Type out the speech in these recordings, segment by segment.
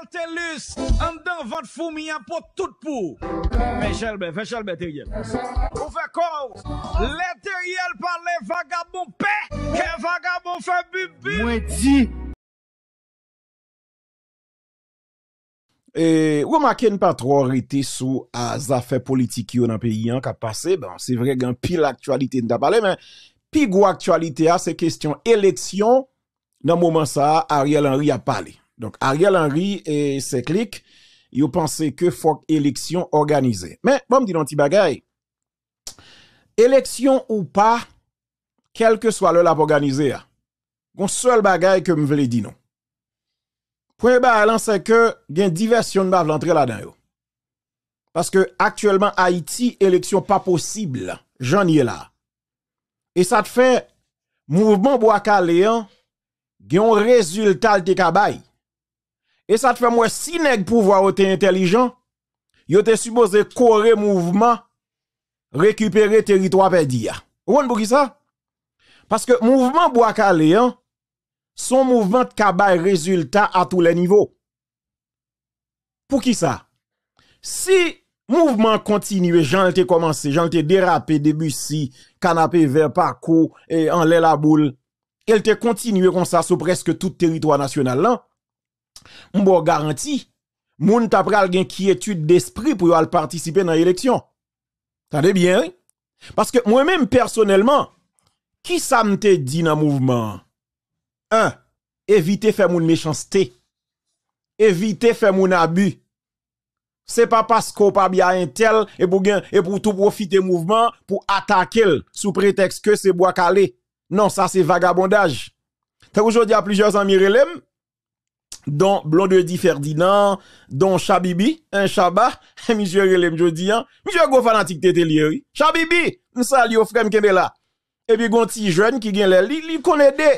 Altelus, andan vat fou mi apot tout pou Mechelbe, mechelbe teriyel Ou fekou, le teriyel pale vagabou pe Ke vagabou fe bubu Mweti Ou e, maken patro rete sou a zafè politik yo nan pe yon ka pase Bon, se vre gen pi l'aktualite n da pale Men, pi gwo aktualite a se kwestyon eleksyon Nan mouman sa, Ariel Henry a pale Donc, Ariel Henry et ses clics, ils pensaient que faut élection organisée. Mais, bon, dis un petit bagaille. Élection ou pas, quel que soit le lap organisé, mon hein. seul bagaille que me voulez dire non. Point c'est que, y a une diversion de l'entrée là-dedans. Parce que, actuellement, Haïti, élection pas possible. J'en ai là. Et ça te fait, mouvement Bois-Caléan, hein, un résultat de et ça te fait moi si nèg pouvoir été intelligent, yo te supposé le mouvement récupérer territoire perdu. Vous pour ça Parce que mouvement bois calé hein, son mouvement de résultat à tous les niveaux. Pour qui ça Si mouvement continue, j'en ai commencé, j'en ai dérapé début si canapé vers parcours et en la boule, il te continue comme ça sur presque tout territoire national là hein m'bo garantie. moun t'a pral gen étude d'esprit pour aller participer dans l'élection. t'as bien, hein? Parce que moi-même, personnellement, qui ça m'te dit dans mouvement? Un, éviter faire mon méchanceté. Éviter faire mon abus. C'est pas parce qu'on pas bien un tel et pour et pour tout profiter mouvement pour attaquer sous prétexte que c'est bois calé. Non, ça c'est vagabondage. T'as aujourd'hui à plusieurs amis dont Blondedi Ferdinand, dont Chabibi, un et monsieur Relem Jodian, hein. monsieur gros fanatique tété Chabibi, nous saluons frère Kembela. Et puis, gon petit jeune qui gagne l'air, il connaît des.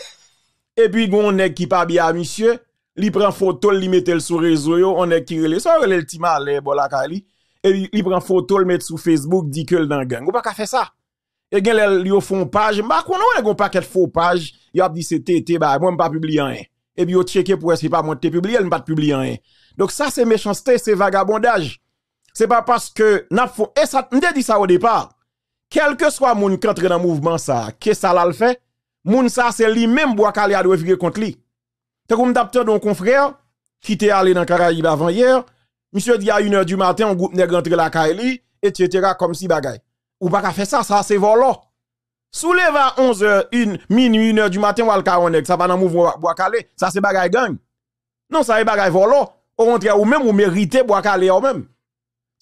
Et puis, gon nèg qui pas bien, monsieur, il prend photo, il met le sur réseau, on est qui relè, ça relè le Bolakali, Et il prend photo, le met sur Facebook, dit que le dans gang. Ou pas faire ça. Et gagne l'air, il une page, m'a bah, qu'on a un paquet de faux pages, il a dit c'est bah, moi, pas publié un et puis vous checker pour est-ce pas monter publié, elle pas publier rien. Donc ça c'est méchanceté, c'est vagabondage. C'est pas parce que n'a et eh, ça a dit ça au départ. Quel que soit monde qui entre dans mouvement ça, que ça l'a fait, monde ça c'est lui-même bois calé à devoir contre lui. T'as comme d'abord donc confrère qui était allé dans Caraïbe avant hier, monsieur dit à 1h du matin on groupe nèg rentré la caille etc. comme si bagaille Ou pas faire ça, ça c'est volant. Soulève à 11h, 1, minuit, 1h du matin, ou al ça va dans mouvement bois Ça, c'est bagay gang. Non, ça, c'est bagay volo. Au contraire, ou même, ou méritez bois calé, ou même.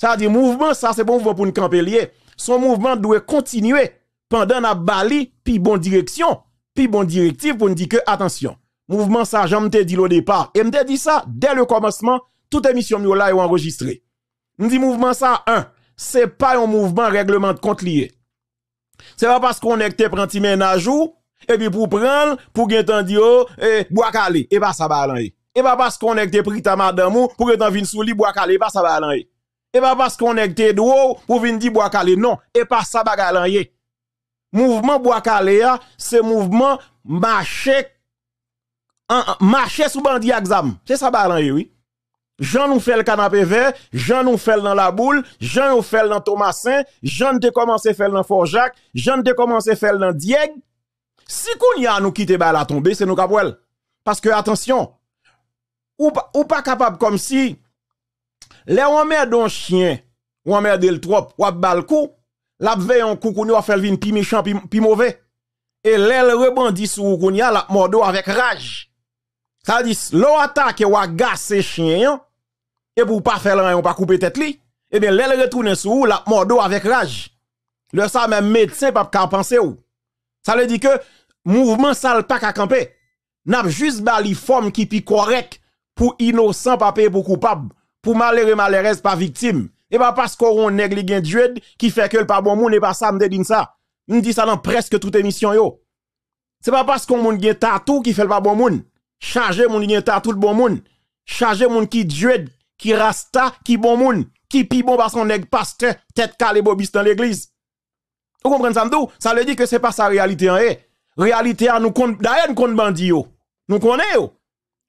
Ça dit mouvement, ça, c'est bon mouvement pour une camper Son mouvement doit continuer pendant la bali, puis bonne direction, puis bon directive pour nous dire que, attention, mouvement, ça, j'en te dit au départ. Et m'te dit ça, dès le commencement, toute émission, là, est enregistrée. Le mouvement, ça, un, c'est pas un mouvement règlement de compte lié. C'est pas parce qu'on est que menajou ménage ou et puis pour prendre pour gagner un oh et eh, bois calé et pas ça balan. Et pas parce qu'on est que à ta madame pour que vin sous lit bois calé pas ça balan. Et pas parce qu'on est que droit pour venir dire bois calé non et pas ça va Le Mouvement bois calé ah, c'est mouvement marcher marcher sous bandit examen. C'est ça aller, oui. Jean nous fait le canapé vert, Jean nous fait dans la boule, Jean nous fait dans Thomasin, Jean te commencé faire dans Fort Jacques, Jean te commencé faire dans Dieg. Si qu'on y a nous quitter la tomber, c'est nous kapouel. Parce que attention, ou pas, capable comme si les un chien, ou emmerde le trop, ou bal coup, la veille on coucou a fait vin pi méchant pi, pi mauvais. Et l'aile rebondit sur qu'on y a la mordo avec rage. Ça dit, l'on attaque ou agace chien, pour pour pas faire rien, on pas couper tête li, eh bien, l'elle retourne sous la mordo avec rage. Le ça même médecin pas ka penser ou. Ça veut dire que mouvement sale pas qu'à camper. N'a juste bali forme qui pi correct pour innocent pas payer pour coupable, pour malheureux malheureuse pas victime. Et eh pas ben, parce qu'on nèg un gen qui fait que le pas bon monde et pas ça me dit ça. Me dit ça dans presque toute émission yo. C'est pas parce qu'on a un tatou qui fait le pas bon monde. Charger a gen tatou le bon monde. Charger moun qui dieu qui rasta, qui bon moun, qui pi bon parce qu'on est pasteur, tête calé bobiste dans l'église. Vous comprenez ça, m'dou? Ça veut dire que c'est pas sa réalité en Réalité à nous compte, d'ailleurs, nous compte bandit Nous connaissons.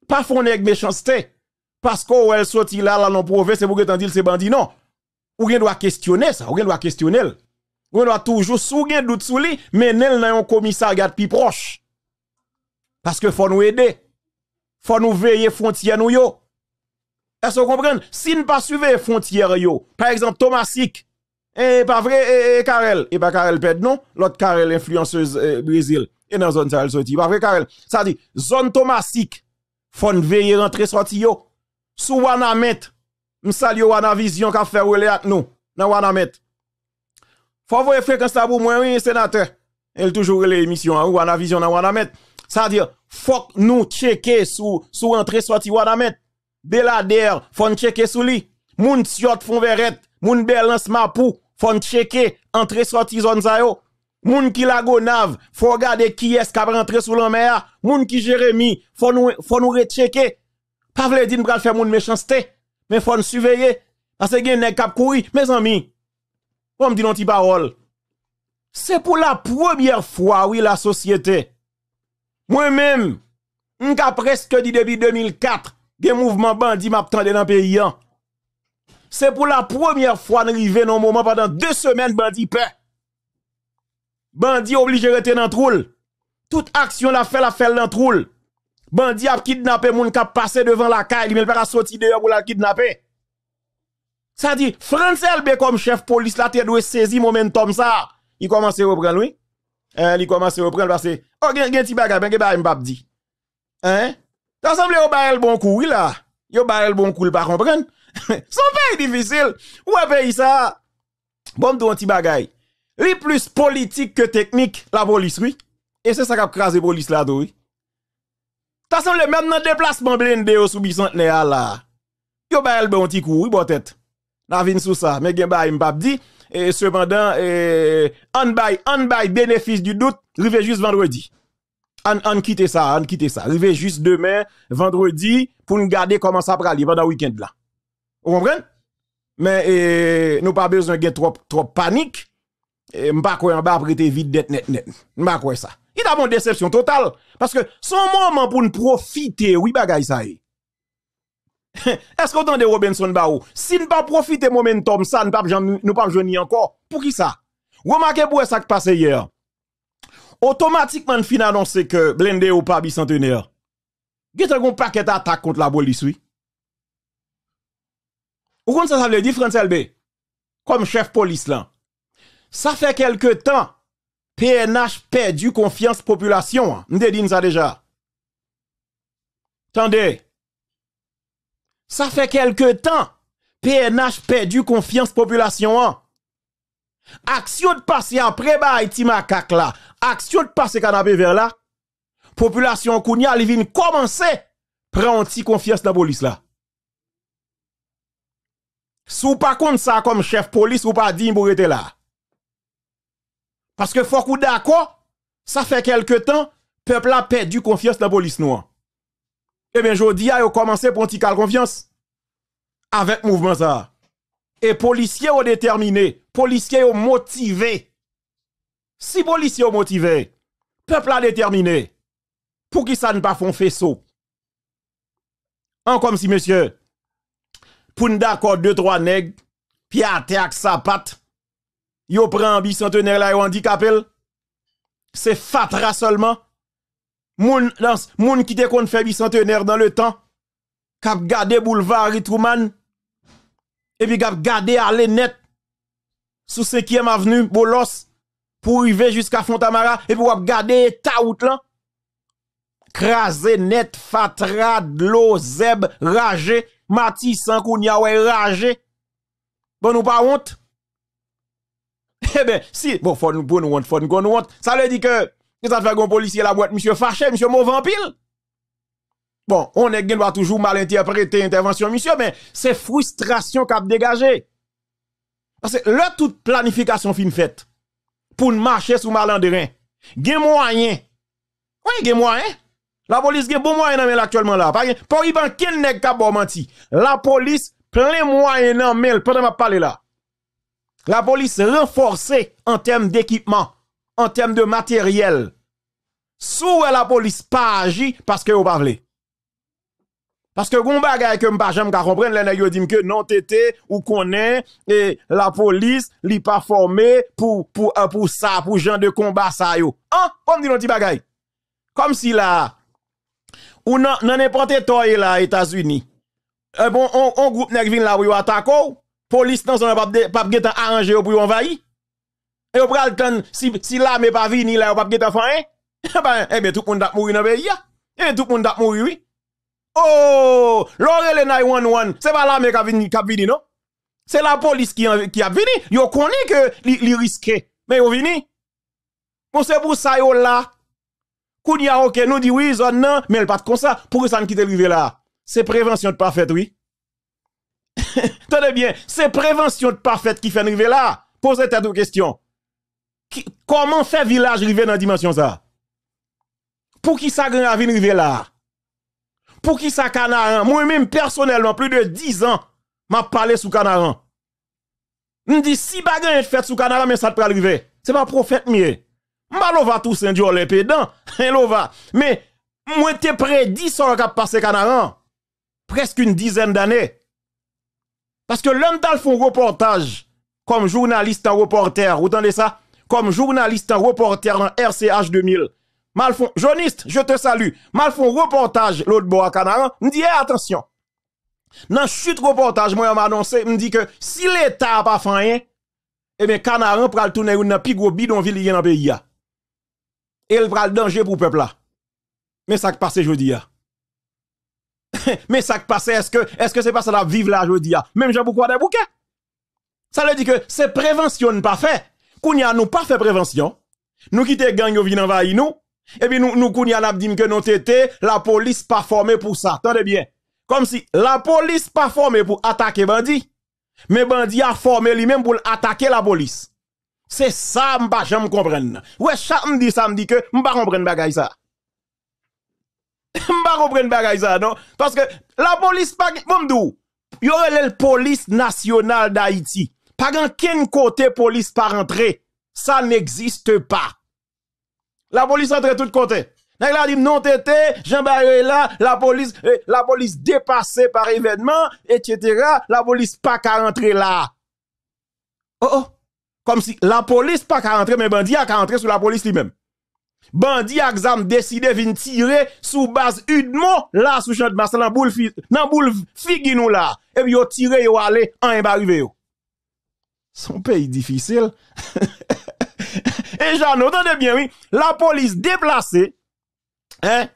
Pas fond avec méchanceté. Parce qu'on oh, elle sorti là, là, non prouvé, c'est pour que t'en dis c'est bandit, non. Ou bien doit questionner ça, ou bien doit questionner. Ou doit toujours souguer doute sous lui, mais nel n'a un commissariat plus proche. Parce que faut nous aider. Faut nous veiller frontière nous yo. Est-ce que vous comprenez? Si ne pas les frontières, par exemple, Thomasique, et eh, eh, pas vrai, et, eh, Karel, et pas Karel Ped, non, l'autre Karel influenceuse Brésil, et dans la zone ça, elle sorti, pas vrai, Karel. Ça dit, zone il faut veiller rentrer sorti, yo. Sous Wanamet, m'salio Wana Vision, qu'a fait relais avec nous, dans Wanamet. Faut voir fréquence là pour moi, oui, sénateur. Elle toujours les émissions, hein, Wana dans Wanamet. Ça dit dire, faut nous checker sous, sous entrée sorti Wanamet. Belader, font checker sous lui. Moun tiot font verrette, moun belance mapou, font checker entre sortie zone sa yo. Moun ki la faut regarder qui est qui a rentré sous la mer, moun ki Jérémy, faut nous faut nous rechecker. Pas vle faire moun méchanceté, mais faut surveiller parce que gen k'ap mes amis. On me dit parole. C'est pour la première fois oui la société. Moi-même, m'ka presque dit depuis 2004 des mouvements bandi m'a dans le pays hein. C'est pour la première fois arrivé dans moment pendant deux semaines bandi paix. Bandi obligé rester dans troule. Toute action la fait la fait dans troule. Bandi a kidnappé moun k'ap passé devant la caille, mais pas sorti dehors pour la kidnapper. Ça dit France LB comme chef police la tête doit saisir comme ça. Il commence à reprendre lui. Hein, il commence à reprendre parce que oh gen gen ti bagage ben gen m'pap di. Hein? T'as semblé au le bon coup, oui là. Yo bail bon coup, pas comprendre. Son pays difficile. Ou un pays ça. Bon, un petit bagay. Li plus politique que technique, la police, oui. Et c'est ça qui a crasé la police là, oui. T'as semblé même dans déplacement blindé au sous-bicentenaire là. Yo bail bon petit coup, oui, bon tête. N'a vin sous ça, mais gen ba m'pap dit. Et cependant, on bail, on bail, bénéfice du doute, rive juste vendredi on quitte ça, on quitte ça. Arriver juste demain, vendredi, pour nous garder comment ça va aller pendant le week-end là. Vous comprenez? Mais eh, nous pas besoin de trop, trop panique. Je ne pas en bas prêter vite net net net. crois pas ça. Il a mon déception totale. Parce que son moment pour nous profiter, oui, bagay ça. Est-ce qu'on entend de Robinson Baou? Si nous pas profiter momentum ça, nous pas nous pas encore. Pour qui ça? Remarquez pour ça qui passé hier automatiquement, fin annoncer que Blende ou pas bicentenaire. Gete un paquet attaque contre la police, oui. Ou comme ça, ça veut dire, Francel LB, comme chef police là, ça fait quelque temps, PNH perdu confiance population. vous dit ça déjà. Tendez. Ça fait quelque temps, PNH perdu confiance population. Hein. Action de passer après bah Haïti action de passer canapé vers là, population Kounia, elle vient commencer prendre confiance dans la police là. Si pas contre ça comme chef police, ou pas digne pour être là. Parce que faut qu'on d'accord, ça fait quelque temps, peuple a perdu confiance dans la police noire. Eh bien, je dis, a commencé pour un confiance. Avec mouvement ça. Et policiers ont déterminé, policiers ont motivé. Si policiers motivé, peuple a déterminé, pour qui ça ne pas font faisceau. En comme si, monsieur, pour nous d'accord deux, trois nègres, puis à terre sa patte, yo prend bicentenaire là, yo handicapé, c'est fatra seulement. Moun, moun qui te kon fait bicentenaire dans le temps, kap gade boulevard Ritrouman, et puis kap gade aller net, sous 5e avenue, Bolos, pour arriver jusqu'à Fontamara et pour garder ta route là. Krasé net, fatrad, l'eau, zeb, ragé, matissan, kounyawe, ragé. Bon, nous pas honte? Eh ben, si, bon, faut nous, bon nous honte, faut nous honte. Ça veut dit que, que ça fait un policier la boîte, monsieur fâché, monsieur mauvais en pile. Bon, on est doit toujours mal interpréter intervention, monsieur, mais c'est frustration qu'a dégagé. Parce que là, toute planification fin faite pour marcher sous malandrin. Gen moyen. Oui, gen moyen. La police gen bon moyen nan actuellement là. Pas pour y quel nèg bon menti. La police plein moyen nan mel pendant m'a parler là. La police renforcée en termes d'équipement, en termes de matériel. Sous la police pas agi parce que vous parlez. Parce que bon bagay que m'pa jamais comprendre les nèg dit que non tété ou connaît et la police li pas formé pour pour euh, pour ça pour genre de combat ça yo. Hein, comme dit non petit bagay. Comme si là ou nan n'importe toy là États-Unis. Euh, bon on, on groupe nèg vin là ou attaquer police nan son pas pas getan arranger pour envahir. Et on pral tan si si là mais pas vini là pas getan enfin hein ben eh ben tout le monde a mourir dans pays. Et hein. eh tout le monde a mourir oui. Oh, l'oré le 911, c'est pas l'armée qui a venu, non? C'est la police qui, qui a venu. Yo connaît que li, risqué. Mais yo vini. Bon, c'est pour ça yo là. ya ok, nous dit oui, zone non, mais elle pas comme ça. Pour ça ne quitte arrivé là? C'est prévention de parfaite, oui. Tenez bien, c'est prévention de parfaite qui fait arriver là. Posez tête aux questions. comment fait village river dans la dimension ça? Pour qui ça grand arriver là? Pour qui ça Canaran Moi-même, personnellement, plus de 10 ans, m'a parlé sous Canaran. Me m'm dit, si est fait sous Canaran, mais ça te peut arriver. C'est pas prophète mieux. Malova tout tous Dieu les pédants. Mais Mais, moi, t'es prédit ça qu'a passé Canaran. Presque une dizaine d'années. Parce que l'homme fait font reportage, comme journaliste en reporter, vous entendez ça? Comme journaliste en reporter dans RCH 2000. Malfon, journaliste, je te salue. Malfon reportage l'autre bois à Canaran. Me dit attention. Dans chute reportage moi m'a annoncé, me dit que si l'état n'a pas fait rien, hein, eh bien Canaran pral tourner une dans gros bidonville dans le pays hein. Et il le danger pour le peuple là. Mais ça qui passe jeudi hein. Mais ça qui passe est-ce que ce que c'est pas ça la vivre là jeudi Même Jean pourquoi des bouquets Ça veut dire que c'est prévention pas fait. Qu'on a nous pas fait prévention. Nous quittons te gang yo vient nous et puis nous, nous, la dit que nous tété, la police pas formée pour ça. Attendez bien. Comme si la police pas formée pour attaquer bandi. mais bandit a formé lui-même pour attaquer la police. C'est ça, m'pa jamais comprendre. Ouais, chaque dit ça, dit que m'pa comprendre bagay ça. M'pa comprendre bagay ça, non? Parce que la police pas, bon dou. Yo la police nationale d'Haïti. Pas grand ken côté police pas rentré. Ça n'existe pas. La police entre tout côté. Nèg la dit non tété, Jean là, la police eh, la police dépassée par événement etc. La police pas qu'à rentrer là. Oh oh. Comme si la police pas qu'à rentrer mais Bandi a qu'à rentrer sur la police lui-même. Bandi exam décidé vin tirer sous base mot, là sous champ de masse dans boule dans boule nous là et puis yo tiré yo aller en arrivé yo. Son pays difficile. Et Jean, entendez bien, oui. La police déplacée, hein,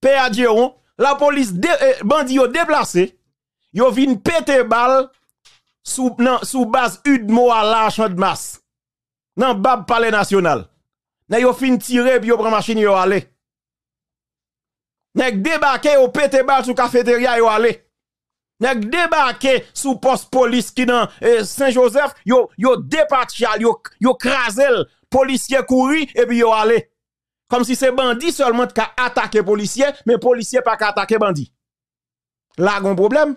Père Dieron, la police de, eh, déplacée. bandit déplacé, yo vin pété balle sous base Udmo à l'arche de masse. Nan bab palais national. Na yo fin tirer puis yo prend machine yo aller. Nèg débarqué au pété balle sous cafétéria yo aller. Nèg débarqué sous poste police qui dans eh, Saint-Joseph, yo yo dépatchal, yo yo krasel policiers courir et puis yo aller. Comme si c'est bandit seulement qui attaqué policier, mais policier pas qui attaqué bandit. Là, un problème.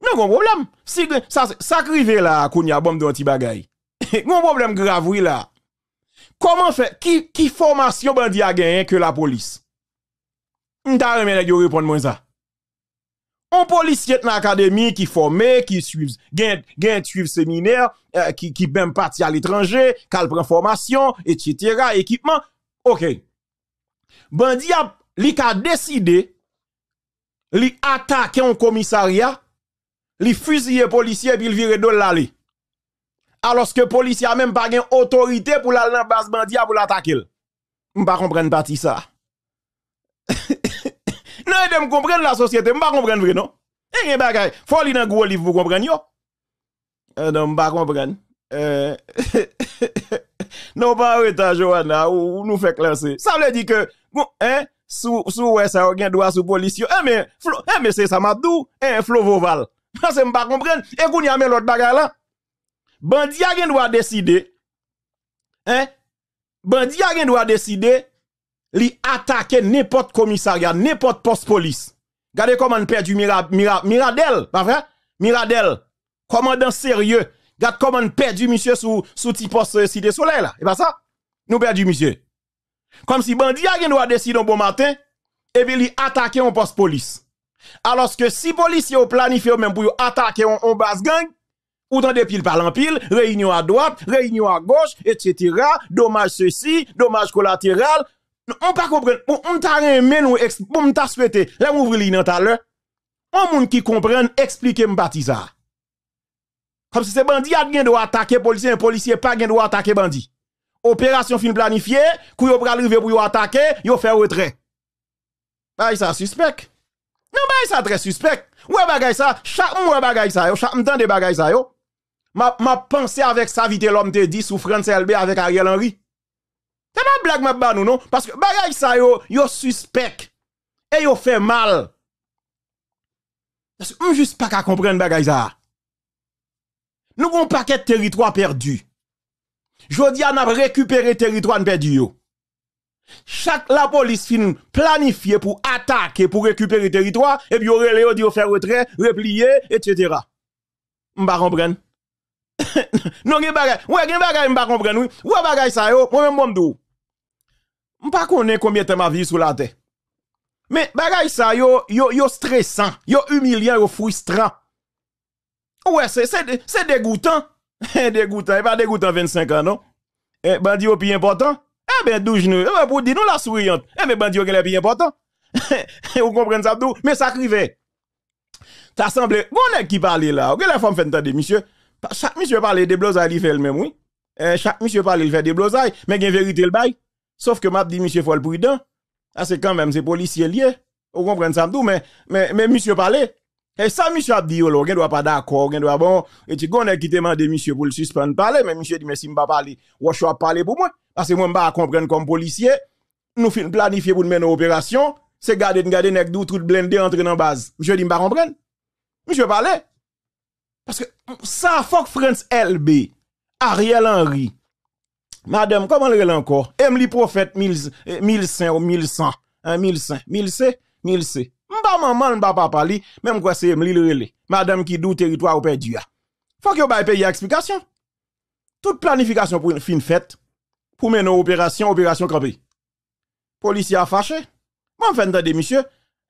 Non, un problème. Si ça, ça crive là, kounya bombe de bagay. un problème grave, oui, là. Comment faire? Qui, qui formation bandit a gagné que la police? M'ta remet yo répondre moi ça. Un policier dans l'académie qui formé, qui suivent, gain, gain séminaire, euh, qui, qui même parti à l'étranger, qui prend formation, etc., équipement. OK. Bandi a, a décidé, li attaquer un commissariat, li fusiller policier et il vire de l'aller. Alors que policier a même pas autorité pour la base bandi pour l'attaquer. On pas comprendre pas ça. Non, de comprendre la société, m'a comprendre vrai, non? Et eh, y'a bagay, faut li nan gros livre pour comprendre yo. Euh, non, m'a comprendre. Euh... non, pas arrêté, Johanna, ou, nous fait classer. Ça veut dire que, bon, hein, sous, sous, ouais, ça, y'a droit sous police, eh, mais, eh, mais c'est ça, m'a dou, eh, flo voval. Parce que m'a comprendre, et vous n'y avez l'autre bagaille là. Bandi a gen droit décider, hein, bandi a gen droit décider, li attaquer n'importe commissariat, n'importe poste police. Regardez comment on perd du Miradel, pas vrai? Miradel, commandant sérieux. Regardez comment on perd du monsieur sous sous petit poste euh, Cité Soleil là. Et pas ça? Nous perd du monsieur. Comme si bandit a doit décider un bon matin et puis li attaquer un poste police. Alors que si policiers ont planifié même pour attaquer un base gang, ou dans des piles par l'empile, réunion à droite, réunion à gauche, etc. Dommage ceci, dommage collatéral, on pas comprendre on t'a rien ou on t'a souhaité là on ouvre dans ta l'heure on monde qui comprenne expliquer me ça comme si c'est bandit a droit attaquer policier un policier pas gen droit attaquer bandit opération fin planifiée kou prend pral pour attaquer yo fait retrait bah ça suspect non bah ça très suspect ouais bagay ça chaque mois bagay ça chaque temps de bagay ça yo m'a pensée avec sa vite l'homme te dit souffrance LB avec Ariel Henry c'est pas blague m'a ba nous non parce que bagay ça yo yo suspect et yo fait mal. Parce que on juste pas qu'à comprendre bagay ça. Nous avons un paquet de territoire perdu. Jodi a récupéré territoire perdu yo. Chaque la police fin planifié pour attaquer, pour récupérer territoire, et puis aurait Léo dit faire retrait, replier, etc. M'ba comprendre. non, gen bagay, ouais, gen bagay m'ba comprendre, oui. Ouais bagay ça yo, moi même bon qu'on est combien de temps ma vie sous la terre. Mais bagay ça yo yo yo stressant, yo humiliant, yo frustrant. Ouais, c'est c'est dégoûtant. Eh, dégoûtant, n'est pas dégoûtant 25 ans non. Eh bandi au plus important. Eh ben douj nous, eh ben, pour dire nous la souriante. Eh ben bandi au est plus important. Vous comprenez ça tout, mais ça crive. T'as semblé, bon qui parle là, ou la femme fait entendre monsieur. Chaque monsieur parle des blouses il fait le même oui. Eh, chaque monsieur parle, il fait des blouses mais il y a vérité le bail. Sauf que m'a dit monsieur faut prudent. Ah, c'est quand même c'est policier lié. Vous comprenez ça mais mais mais monsieur parler. Et ça monsieur a dit oh, ne doit pas d'accord, on doit bon et tu connais qui demande monsieur pour le suspendre parler mais monsieur dit mais si m'a parler, ou je parler pour moi parce que moi pas comprendre comme policier. Nous fin planifier pour mener opération, c'est garder garder nèg tout blindé entrer dans base. Monsieur dit m'a comprendre. Monsieur parler. Parce que ça fuck France LB Ariel Henry Madame, comment le encore? Emily prophète 1500 ou 1100. 1500. 1000C? 1000C. M'ba maman, m'ba papa li, même quoi c'est Emily le relais. Madame qui doute territoire ou perdu Faut que vous payer explication. Toute planification pour une fin fête, pour mener opération, opération campée. Policier a fâché. Bon, fait entendre, monsieur.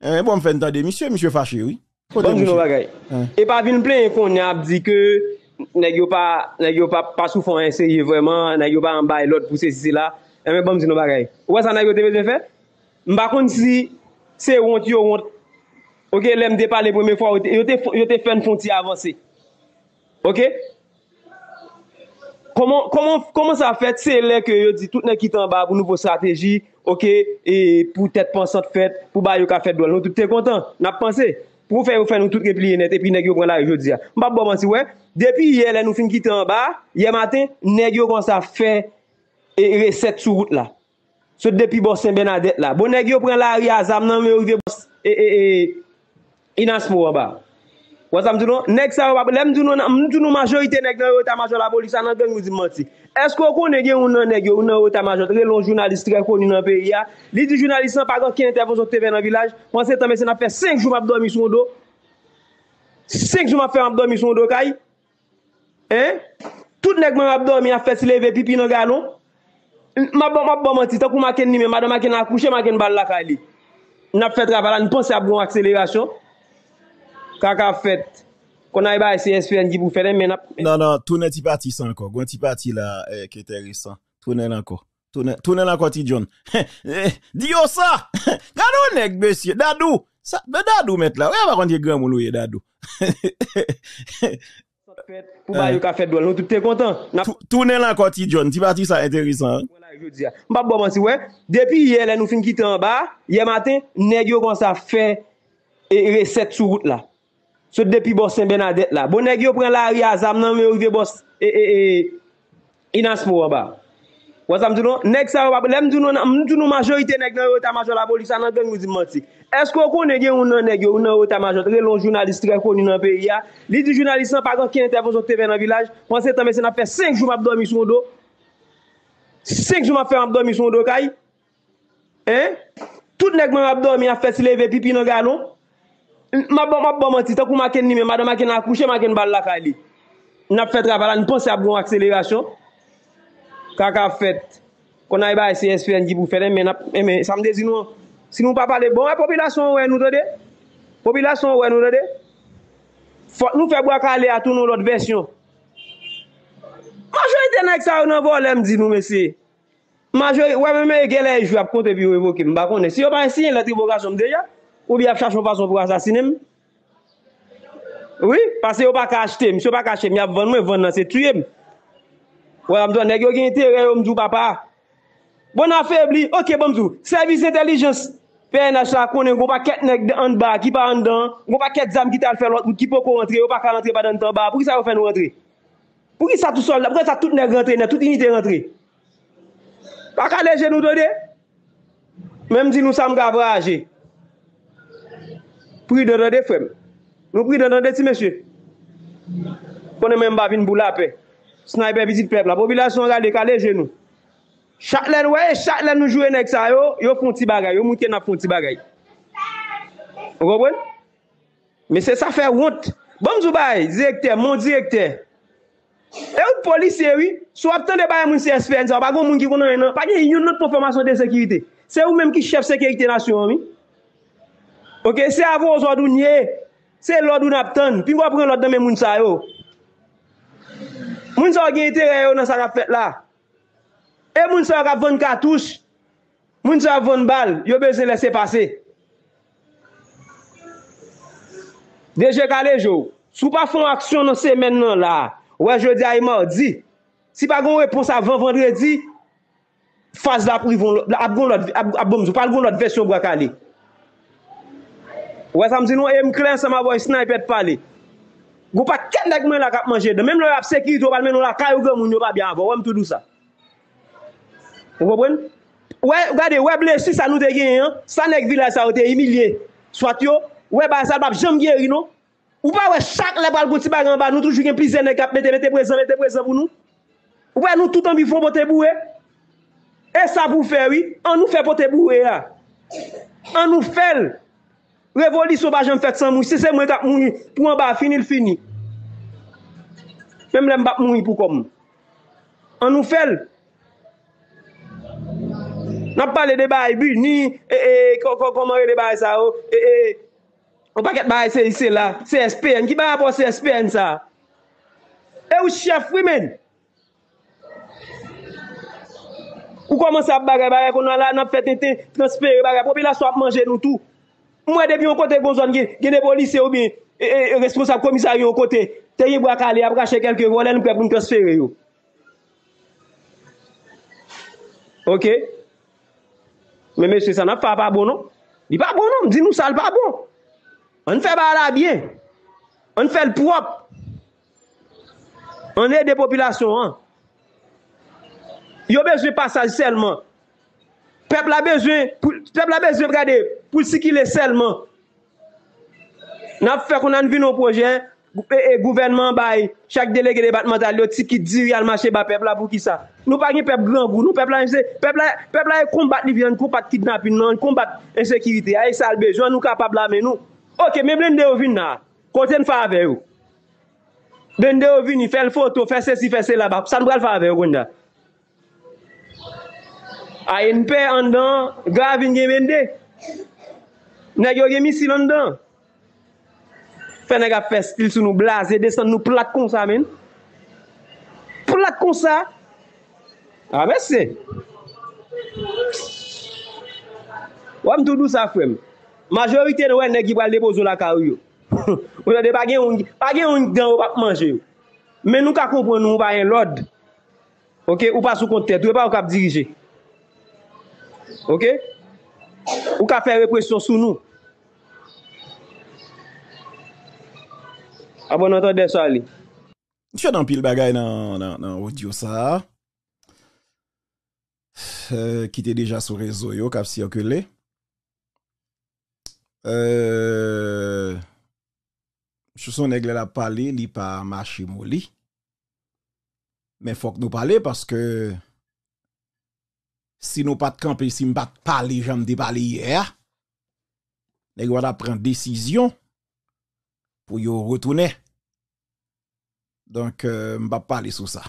Eh, bon bon, fait entendre, monsieur, monsieur fâché, oui. Hein. Et pas vine plein qu'on a dit que Nèk yo pa, nèk yo pa pa sou fon enseye vwèman, nèk yo pa an bay lòd pwose sisi la, e mè bon mzi nou bagay. Ouwa sa nèk yo te veze fèt? Mbakon si, se yon ti yon, ok, lèm depa le pwemè fwa, yon te fèn fon ti avansi, ok? Koman, koman, koman sa fèt? Se lèk yo di, tout nèk itan ba pou nouvo satèji, ok, e pou tèt pan sot fèt, pou bay yon ka fèt doan. Non, tout tè kontan, nap pansè? pou fè, pou fè nou tout repliye net, epi negyo pran la riyo diya. Mbap bo mwansi wè, depi ye lè nou fin kite an ba, ye maten, negyo konsa fè, e re set sou wout la. Sot depi bossen ben adet la. Bo negyo pran la riyo azam, nan mwen ouve boss, e, e, e, inas mwou an ba. Ou sa mdou nou, nek sa wap, le mdou nou, mdou nou majorite nek nou yo ta majo la boli, sa nan geng mdou zi mati. Esko konen gen ou nan nek yo, ou nan yo ta majo, re lon jounalistikè koni nan pe ya. Li di jounalistikè an pa gò, ki n'intervonson TV nan vilaj, mwansè tanme se nan fè 5 jou mabdou mi soun do. 5 jou mabdou mi soun do, kaj? Hein? Tout nek mabdou mi a fè se leve pipi nan gano. Mabbo mabbo mati, takou maken nime, mada maken akouche, maken bal la kali. Nap fè travala, niponsè a bron ak Kaka fèt, kon ay bay CSPN jibou fè men Non non, nan, tounen ti pati san encore. Gwen ti pati la eh, ki enteresan. encore. anko. la koti ti John. Diyo ça! Gado nek monsieur, dadou! Sa, be dadou met la. Ouye va konti gen grand ouye dadou. Pou ba eh. yo ka fèt dwel, nou tout te kontan. Tounen ti John, ti pati sa enteresan. Hein? Mbap bo man si wè, depuis hier, nou fin en bas, hier matin, nèg yo kon sa fè e reset sou route la. Sot depi bò sè mbe nan det la. Bò bon, neg yo pren la riaza, mnen mwen rive bò sè, e, e, e, e, inansmò waba. Wazam doun, neg sa waba, lèm doun nou majorite neg, nan yon jota major la polis, anan gen mouzim mwantik. Esko kon negye ou nan neg yo, ou nan jota major, re lon jounalistik, kon yon periya. Li di jounalistik, an pa kon, kin entevo zon TV nan vilaj, pon se tanme se nan fe 5 jou mabdoum ison do. 5 jou mabdoum ison do, kay? Hein? Tout neg mabdoum, yon fè se leve pipi nan gano? Mabon, mabon, mou ti, ta kou maken nime, mada maken akouche, maken bal la ka li. N ap fet ravala, n pou se ap bon akselerasyon. Kaka fet, kon ay ba esi espiren di pou fere, mene, mene, samde zinon, si nou pa pale, bon, wè, e, populasyon wè nou do de? Populasyon wè nou do de? Nou febou akale atoun nou lot versyon. Majori tena ek sa ou nan volen, zinou mese. Majori, wè, mene, gèle, jwa, pkonte bi wè vokim, bakone. Si yo pan si, lè trivogasyon mdeja. Ou li ap chachon fason pou asasinem? Oui, pase yo pa kache tem. Mise yo pa kache, mi ap von mwen von nan, se tuyem. Ou amdouan, negi yo genite, yo mdou papa. Bonan febli, ok, bomdou. Service intelligence. Peye na chakounen, go pa ket neg de anba, ki pa an dan, go pa ket zam ki tal felot, ki po ko rentre, yo pa kal rentre pa den tanba. Pou ki sa yo fen rentre? Pou ki sa tou sol la? Pou ki sa tout neg rentre, net tout inite rentre? Pa kalenje nou do de? Mèm di nou sa mga vraje. Pridon de fem. Nou pridon de ti mèche? Konè mè mba vin boul apè. Snaybe vizit pep la. Popilasyon gale kalè genou. Chaklen wè, chaklen nou jwè nèk sa yo, yo foun ti bagay, yo moun kè nan foun ti bagay. Ngobwen? Mè se sa fè wont. Bòm zou bay, direkter, moun direkter. E ou polisè wè, sou aptan de bay moun se espè nè sa, bago moun ki konon enan, pagè yon not performasyon de sekirite. Se ou mèm ki chef sekirite nasyon wè, Ok, se avon ou zo doun ye, se lò doun ap ton, pi mwa pren lò doun men moun sa yo. Moun sa yon gen ite re yo nan sa raflet la. E moun sa yon rap ven katouche, moun sa yon ven bal, yo bezè lese pase. Deje kale jo, sou pa fon aksyon nan se men nan la, wè jodi a yon mò, di, si pa goun repons avon vendredi, faz la pou yon, ap goun lot, ap goun lot, ap goun lot, Ouwe samzi nou e mklen se ma voy snay pep pale. Goupa ken dek mwen la kap manje. Demen lor ap sekir to pal men nou la kayo gom ou nyopa bianvo. Ouwe mtou dousa. Ouwe bwen? Ouwe gade ouwe ble si sa nou te gen yon. Sa nek vilay sa ou te yi milye. Swat yo. Ouwe ba salbap jom gyer yon. Ouwe ba we sak le bal gouti bagan ba. Nou toujou gen plizen le kap. Mete mete breze, mete breze pou nou. Ouwe nou toutan bi fò bote boue. E sa bou fè wè. An nou fè bote boue ya. An nou fèl. Revo li soba jan fèt san mou, se se mwen tak mouni, pou an ba finil fini. Mwen mwen bak mouni pou kom. An nou fel. Nap pale de bay bi, ni, e e, koko koman re de bay e sa o, e e. O paket bay e se yi se la, se espèn, ki bay apò se espèn sa. E ou chef wimen. Kou koman sap bagay bagay, kou nan la nap fèt nite, nan spèn bagay, pou pi la sop manje nou tou. Mwen dev yon kote bonzon, gen e bon lise obi, e, responsab komisari yon kote, ten yon wakale, aprache kelke volen, mwen pep mwen kosfer yon. Ok? Men, men, se sa nan fwa pa bon, non? Di pa bon, non? Di nou sal pa bon. An fwe ba la bien. An fwe l prop. An e de popilasyon, an. Yo bejwe pasaj selman. Pep la bejwe, pep la bejwe, pep la bejwe, pou si ki le selman. Na pou fe konan vi nou projen, e gouvenman bay, chak delege le batman tali, yo ti ki diri al mache ba pepla pou ki sa. Nou pa gen pepla gran goun, nou pepla yon se, pepla yon kombat li vyan, kombat kidnap yon nan, kombat ensekirite, a ah, yon sal bejwa, nou kapab la men nou. Ok, men blende yo vin na, konten fave yo. Blende yo vin, fè l foto, fè se si fè se la ba, san bral fave yo kwen da. A yon pe andan, gra vin gen men dey, Nèk yo gen misil an dan. Fè nèk a fèstil sou nou blaze. Desan nou plak kon sa men. Plak kon sa. A ah, mè se. Ou am tout dou sa fèm. Majorite nou wè nèk ki wè lè bozo la kaw yo. Ou nan de pa gen ongi. Pa gen ongi dan ou pa kmanje yo. Men nou ka kompon nou ou pa yon lod. Ou pa sou konten. Tou e pa ou ka dirije. Ou ka fè represyon sou nou. A bon entendez Je suis dans le pile bagay dans l'audio. Ça, euh, qui était déjà sur le réseau, qui a circulé. Je suis dans le parler il n'y a pas il n'y a pas Mais il faut que nous parlions parce que si nous ne pas de camper si nous ne pas de pile, j'en ai parlé hier. Les gars pris une décision pour y retourner. Donc, euh, ne vais pas parler sur ça.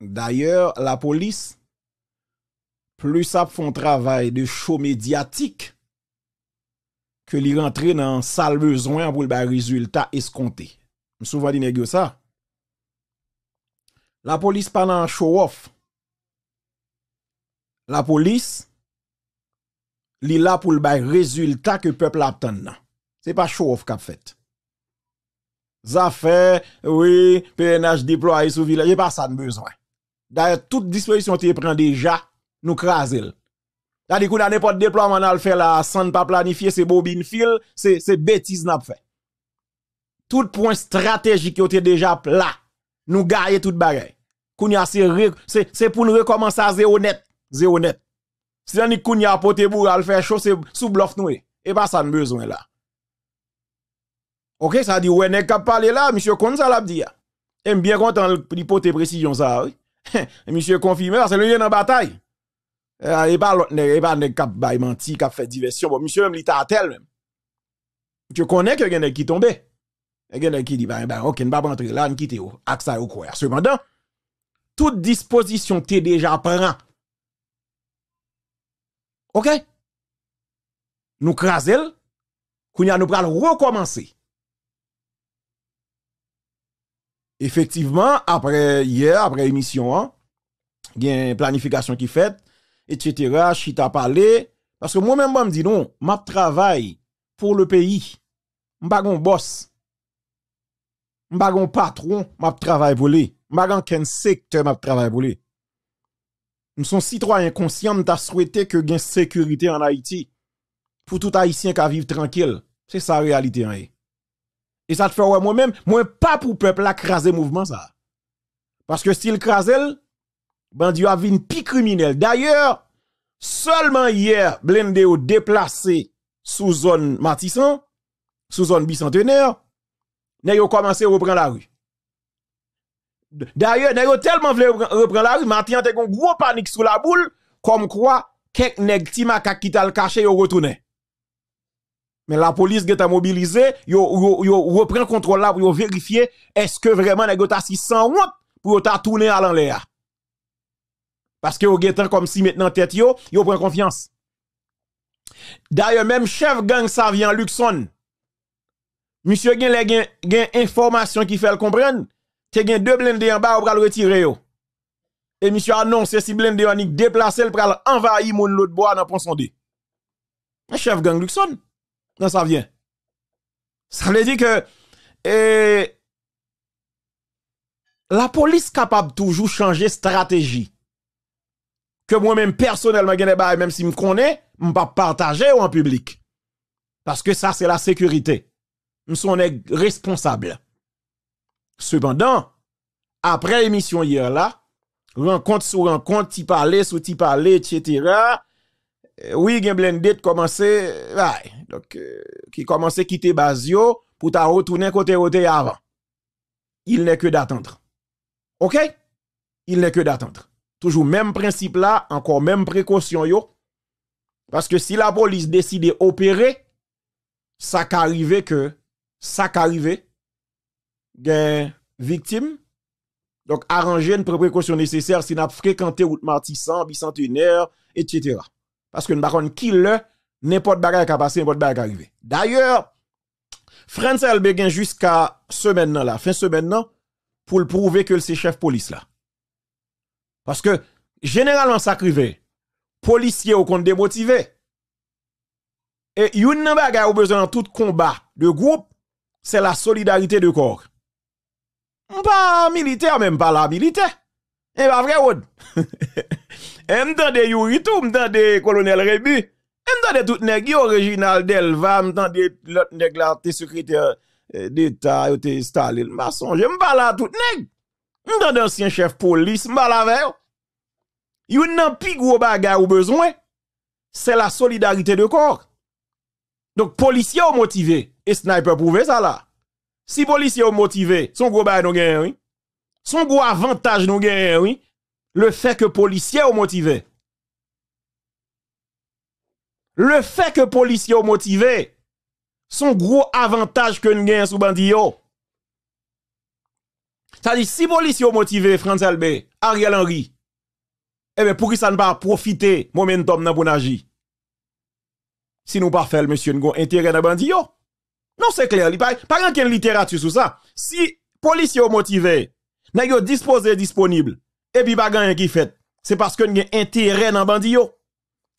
D'ailleurs, la police, plus ça font travail de show médiatique que li rentrer dans sale besoin pour le résultat escompté. Souvent dit ça. La police pas dans show off. La police li là pour le résultat que peuple attend n'est pas show-off qu'a fait. Zafè, oui, PNH déployé sous village, pas ça de besoin. D'ailleurs, toute disposition qui prend déjà, nous crasel. C'est-à-dire qu'on a n'importe déploiement à faire là, sans ne pas planifier, c'est bobine fil, c'est bêtise n'a fait. Tout point stratégique qui était déjà plat. nous gagne tout bagaille. Qu'on c'est pour nous recommencer à zéro net, zéro net. Si on dire qu'on a poté pour faire chaud, c'est sous bluff nous, et eh. pas eh ben, ça de besoin là. OK, ça dit ouais nèg pas parler là, monsieur Konza l'a dit. Hein. Et bien content de l'hypothèse précision ça. Oui. monsieur confirmé, c'est le lien en bataille. Et euh, pas l'autre n'y et pas nèg qui bail menti, qui fait diversion. Bon, monsieur même il t'a tel même. Tu connais que des qui tombé. y quelqu'un qui dit bah, bah OK, ne pas rentrer là, ne quitter Axe ça au quoi. Cependant, toute disposition t'es déjà prend. OK? Nous crasel, qu'on nous pas recommencer. Effectivement, après hier, après émission, hein, il y a une planification qui fait, etc. t'ai parlé. Parce que moi-même, je me dis non, je travaille pour le pays. Je ne un boss. Je ne un patron, je travaille pour lui. Je ne suis secteur, je travaille pour Nous sommes citoyens conscients, nous souhaité que gain sécurité en Haïti pour tout haïtien qui vivre tranquille. C'est sa la réalité hein, eh. Et ça te fait ouais moi-même, moi pas pour peuple à craser mouvement ça. Parce que s'il crase, ben, dieu a vu une pi criminelle. D'ailleurs, seulement hier, Blendeo déplacé sous zone Matisson, sous zone bicentenaire, a commencé à reprendre la rue. D'ailleurs, a tellement voulu reprendre la rue, Matisson a un gros panique sous la boule, comme quoi, quelques nèg qui t'a le caché, yo retourné. Mais la police est mobilisée, yo, yo, le reprend contrôle là pour vérifier est-ce que vraiment les gars si sans honte pour tourner à l'envers. Parce que yo comme si maintenant tête yo, yo prend confiance. D'ailleurs même chef gang ça Luxon. Monsieur a les informations information qui fait le comprendre. y a deux blindés en bas pour le retirer Et monsieur annonce si blindés ont déplacer le pral envahir mon l'autre bois dans pont sondé. Chef gang Luxon. Non, ça vient. Ça veut dire que la police capable toujours changer stratégie. Que moi-même personnellement, même si je me connais, je ne pas partager en public. Parce que ça, c'est la sécurité. Nous est responsable. Cependant, après l'émission hier là, rencontre sur rencontre, tu parler, sous t'y parler, etc. Euh, oui, y blended euh, à quitter donc, qui à quitter la ta retourner côté avant. Il n'est que d'attendre. OK? Il n'est que d'attendre. Toujours même principe là, encore même précaution yo. Parce que si la police décide d'opérer, ça qu'arrivait que, ça qu'arrivait une victime, donc arranger une précaution nécessaire si n'a fréquenté route martissant, bicentenaire, etc. Parce que nous ne qui le, n'importe bagarre qui a passé, n'importe bagarre qui arrivé. D'ailleurs, France Elbegin jusqu'à semaine là, fin semaine là, pour le prouver que c'est chef police là. Parce que, généralement, ça crivé, policiers au compte démotivé. Et une bagay au besoin dans tout combat de groupe, c'est la solidarité de corps. Pas militaire, même pas la militaire. Et eh, pas vrai, Et m'tande Yuri tout, m'tande colonel Rebu, m'tande tout nèg original Delva, m'tande l'autre nèg là, t'es secrétaire d'État, t'es installé le maçon. Je m'parle à tout nèg. M'tande ancien chef police, m'bala avec Yon nan pi gros bagay ou besoin, c'est la solidarité de corps. Donc policiers ont motivé et sniper prouvé ça là. Si policiers ont motivé, son gros bagay nous gagne oui. Son gros avantage nous gagne oui le fait que policiers ont motivé. Le fait que policiers ont motivé, son gros avantage que nous gagnons sous Bandio. C'est-à-dire, si policiers ont motivé Franz Albert, Ariel Henry, eh bien, pour qui ça ne pas profiter momentum dans bon Si nous pas faire, monsieur, nous avons intérêt dans Bandio. Non, c'est clair, il n'y a pas littérature sur ça. Si policiers ont motivé, nous disposé disponible, et puis pas qui fait. C'est parce que nous avons intérêt dans le bandit.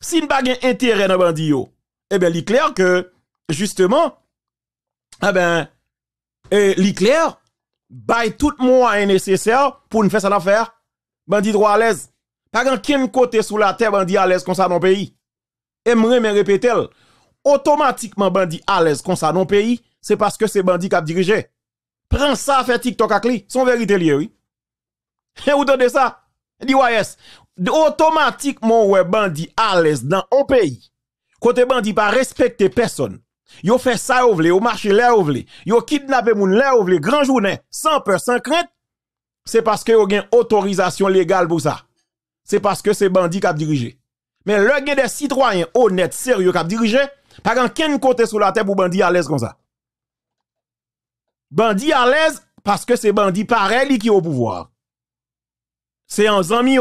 Si nous pas intérêt dans le bandit, eh bien, il est clair que justement eh bien, eh, il est clair bay tout moyen nécessaire pour nous faire ça l'affaire. Bandi droit à l'aise. Pas de côté sous la terre bandi à l'aise comme ça dans le pays. Et me répéter automatiquement bandi à l'aise comme ça dans le pays, c'est parce que c'est bandit qui a dirigé. Prends ça fait TikTok à clé, son vérité oui. Vous entendez ça? Dit Automatiquement, ouais, bandit à l'aise dans un pays. Côté bandit pas respecter personne. Yo fait ça, yo vle, marche là, yo vle. Yo moun là, vle, grand journée, sans peur, sans crainte. C'est parce que yo une autorisation légale pour ça. C'est parce que c'est bandit qui a dirigé. Mais le gen des citoyens honnêtes, sérieux qui a dirigé, pas contre, ken côté sur la tête pour bandit à l'aise comme ça. Bandit à l'aise parce que c'est bandit pareil qui est au pouvoir c'est un ami,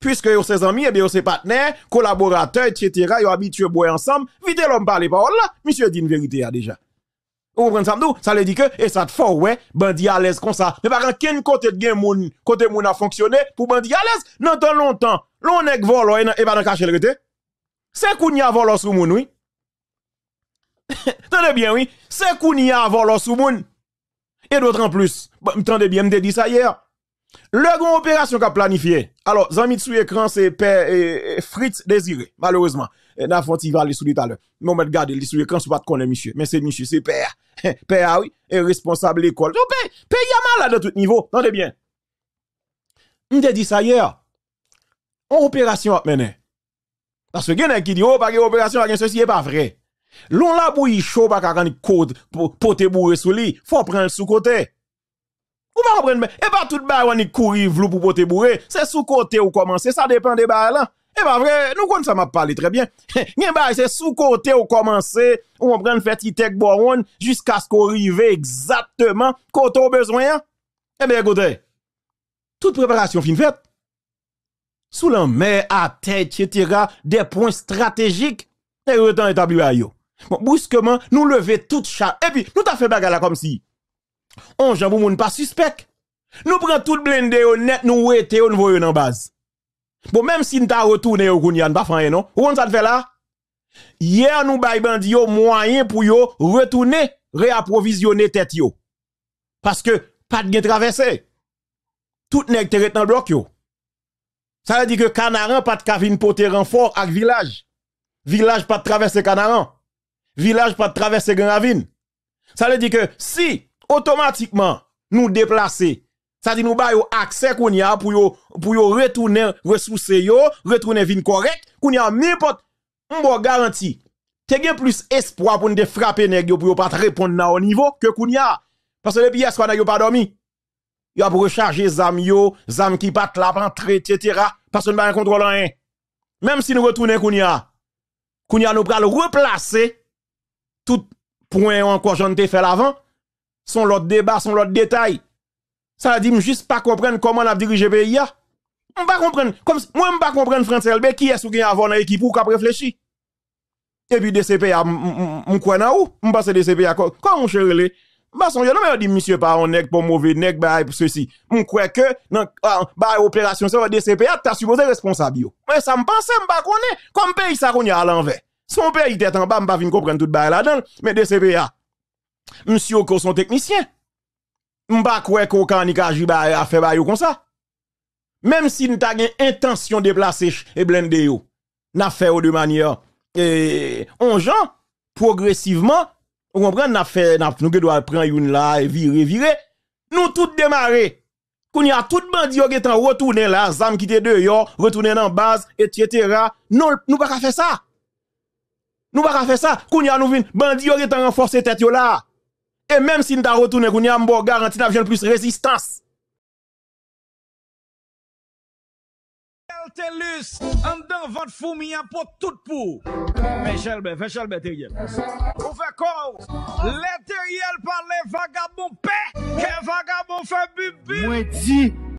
Puisque vous ses amis, et bien ces ses partenaires, collaborateurs, etc., vous habitué à boire ensemble, vite l'homme parle parole là, monsieur dit une vérité hein, déjà. Vous comprenez ça, ça veut dire que, et ça te fort, ouais, bandit à l'aise comme ça. Mais par quel côté de gen côté moun a fonctionné pour bandit à l'aise, non, tant longtemps, l'on est volé, et pas dans cacher le C'est qu'on y a volé sous moun, oui. Tenez bien, oui. C'est qu'on y a volé sous moun. Et d'autres en plus. Tendez bien, me dit ça hier. Le grand opération qu'a planifié. Alors, Zami sous écran, c'est Père et, et Fritz Désiré. Malheureusement, qui va aller sous tout à l'heure. Mais on garder sous l'écran, c'est pas de connaître monsieur. Mais c'est monsieur, c'est Père. Père, ah oui, est responsable l'école. Donc, Père, Père, y a mal à tout niveau. Tendez bien. On dit ça hier. On opération à mener. Parce que quelqu'un qui dit, oh, pas opération, mener, ceci, n'est pas vrai. L'on la bouille chaud, pas qu'on code pour te bourrer sous lui. Faut prendre le sous-côté. Ou pas comprendre Et pas tout le on y courir vlou pour porter bourré, c'est sous côté ou commencer, ça dépend des bail là. Hein. Et pas vrai, nous comme ça m'a parlé très bien. Gen bail c'est sous côté ou commencer, ou on prend faire tech boron jusqu'à ce qu'on arrive exactement côté a besoin. Hein. Eh bien écoutez, toute préparation fin faite. Sous la mer, à tête, etc., des points stratégiques, et autant établi à yo. Bon, brusquement, nous lever tout chat. Et puis, nous t'a fait bagarre comme si. On j'en vous moun pas suspect. Nous prenons tout blende yon net nous wete yon nou dans nan base. Bon, même si nous avons retourné au yon, pas fait non. Ou on ça fait là? Hier, nous bay bandi moyen pour yon retourner, réapprovisionner tête yo. Parce que, pas de traversé. Tout nèg te dans bloc yo. Ça veut dire que Canaran pas de kavin pote renfort ak village. Village pas de traverser Canaran. Village pas de traverser Grand Ravine. Ça veut dire que si automatiquement nous déplacer. Ça dit nous baillons accès qu'on y a pour pour retourner ressources yo, retourner vin correct, qu'on y a n'importe m'bo garantie Te gen plus espoir pour nous frapper nèg yo pour yo pas répondre na au niveau que qu'on y a parce que depuis hier soir yo pas dormi. Yo a recharger zam yo, amis qui pat la rentrer etc. parce que nous pas contrôle rien. Même si nous retournons qu'on y a qu'on y a nous pral replacer tout point encore j'en t'ai fait l'avant son l'autre débat, son l'autre détail. Ça dit, juste pas comprendre comment on a dirigé le pays. Je pas comprendre. Comme, moi, je ne pas comprendre François LB, qui est-ce qui avant dans l'équipe ou qui a réfléchi. Et puis, DCPA, je crois pas où? Je que DCPA. Quand on chérit, bah, son, non, mais dit, monsieur, pas un nègre, pour mauvais nègre, bah, pour ceci. Je crois que, dans, ah, bah, opération, ça, DCPA, as supposé responsable, Mais ça me pense, je pas connais. Comme pays, ça, qu'on à l'envers. Son pays, était en bas, je ne pas comprendre tout bail là-dedans. Mais DCPA, Monsieur Oko son technicien. M'ba koué ko kan jiba a fait ba yo comme ça. Même si nous avons intention de placer et blender yo, n'a fait de manière et on gens progressivement, on comprend n'a fait nous doit prendre une là et virer virer. Nous tout démarrer. Qu'on y a tout bandi yo qui en là, zam qui était dehors, retourner dans base etc. Non, nous pas faire ça. Nous pas faire ça. Qu'on y a nous vinn bandi yo qui en renforcer tête yo là. Et même si nous retourné, nous avons garanti d'avoir plus résistance. Telus, en dans votre fourmi pour tout pour. Mais Chalbert, Michel Chalbert, Teriel. On fait quoi? Les Teriel par les vagabonds paix, les vagabonds fait bubu. Moi